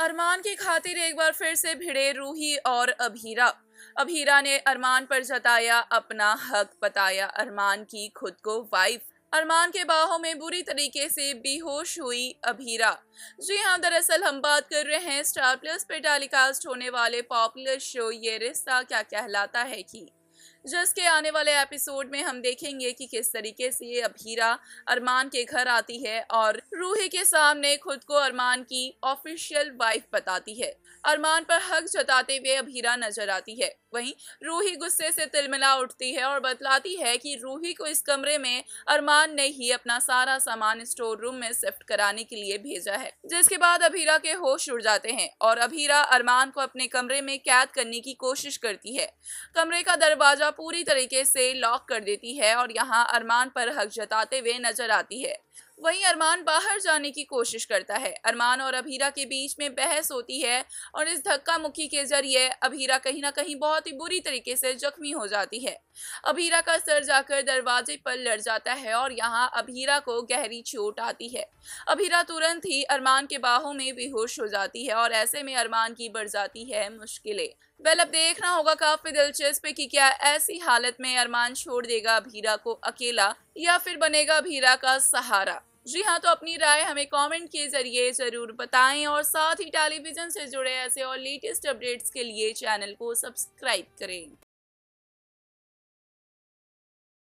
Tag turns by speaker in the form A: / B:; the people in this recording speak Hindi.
A: अरमान की खातिर एक बार फिर से भिड़े रूही और अभीरा अभीरा ने अरमान पर जताया अपना हक बताया अरमान की खुद को वाइफ अरमान के बाहों में बुरी तरीके से बेहोश हुई अभीरा जी हाँ दरअसल हम बात कर रहे हैं स्टार प्लस पर टेलीकास्ट होने वाले पॉपुलर शो ये रिश्ता क्या कहलाता है की जस्ट के आने वाले एपिसोड में हम देखेंगे कि किस तरीके से ये अभीरा अरमान के घर आती है और रूही के सामने खुद को अरमान की ऑफिशियल वाइफ बताती है अरमान पर हक जताते हुए अभीरा नजर आती है वहीं रूही गुस्से से तिलमिला उठती है और बतलाती है कि रूही को इस कमरे में अरमान ने ही अपना सारा सामान स्टोर रूम में शिफ्ट कराने के लिए भेजा है जिसके बाद अभीरा के होश उड़ जाते हैं और अभीरा अरमान को अपने कमरे में कैद करने की कोशिश करती है कमरे का दरवाजा पूरी तरीके से लॉक कर देती है और यहाँ अरमान पर हक जताते हुए नजर आती है वहीं अरमान बाहर जाने की कोशिश करता है अरमान और अभीरा के बीच में बहस होती है और इस धक्का मुक्की के जरिए अभीरा कहीं ना कहीं बहुत ही बुरी तरीके से जख्मी हो जाती है अभीरा का सर जाकर दरवाजे पर लड़ जाता है और यहाँ अभीरा को गहरी चोट आती है अभीरा तुरंत ही अरमान के बाहों में बेहोश हो जाती है और ऐसे में अरमान की बढ़ जाती है मुश्किलें वेल अब देखना होगा काफ़ी दिलचस्प कि क्या ऐसी हालत में अरमान छोड़ देगा भीरा को अकेला या फिर बनेगा भीरा का सहारा जी हाँ तो अपनी राय हमें कमेंट के ज़रिए ज़रूर बताएं और साथ ही टेलीविज़न से जुड़े ऐसे और लेटेस्ट अपडेट्स के लिए चैनल को सब्सक्राइब करें